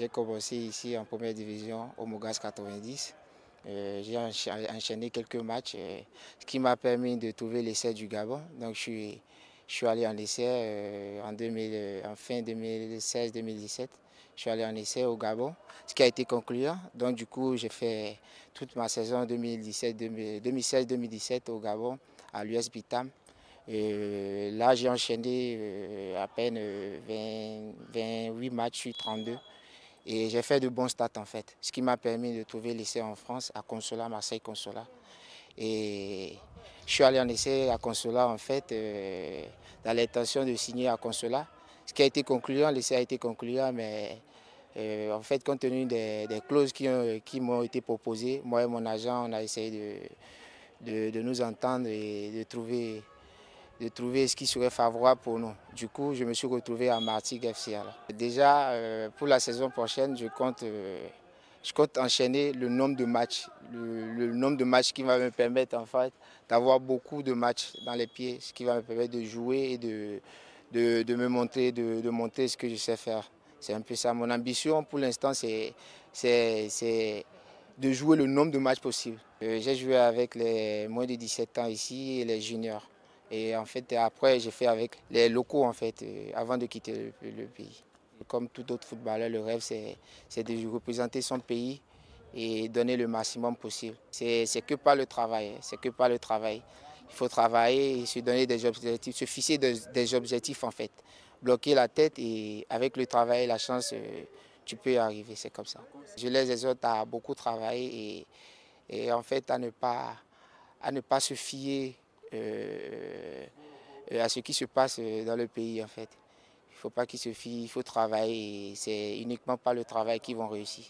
J'ai commencé ici en première division au Mogas 90. Euh, j'ai enchaîné quelques matchs, euh, ce qui m'a permis de trouver l'essai du Gabon. Donc je suis, allé en essai euh, en, fin 2016-2017. Je suis allé en essai au Gabon, ce qui a été concluant. Donc du coup, j'ai fait toute ma saison 2016-2017 au Gabon, à l'US Bitam. là, j'ai enchaîné à peine 28 matchs sur 32. Et j'ai fait de bons stats en fait, ce qui m'a permis de trouver l'essai en France, à Consola, Marseille Consola. Et je suis allé en essai à Consola en fait, euh, dans l'intention de signer à Consola. Ce qui a été concluant, l'essai a été concluant, mais euh, en fait, compte tenu des, clauses qui, m'ont été proposées, moi et mon agent, on a essayé de, de nous entendre et de trouver de trouver ce qui serait favorable pour nous. Du coup, je me suis retrouvé à Martigues FC. Déjà, euh, pour la saison prochaine, je compte, euh, je compte enchaîner le nombre de matchs, le, nombre de matchs qui va me permettre en fait, d'avoir beaucoup de matchs dans les pieds, ce qui va me permettre de jouer et de, de, me montrer, de, de montrer ce que je sais faire. C'est un peu ça. Mon ambition pour l'instant, c'est de jouer le nombre de matchs possible. Euh, j'ai joué avec les moins de 17 ans ici et les juniors. Et en fait, après, j'ai fait avec les locaux, en fait, euh, avant de quitter le, pays. Comme tout autre footballeur, le rêve, c'est de représenter son pays et donner le maximum possible. C'est que pas le travail, hein, c'est que par le travail. Il faut travailler et se donner des objectifs, se fixer des, objectifs, en fait. Bloquer la tête et avec le travail la chance, euh, tu peux y arriver, c'est comme ça. Je les autres à beaucoup travailler et, en fait à ne pas, à ne pas se fier euh, euh, à ce qui se passe euh, dans le pays en fait. Il ne faut pas qu'ils se fient, il faut travailler. C'est uniquement pas le travail qu'ils vont réussir.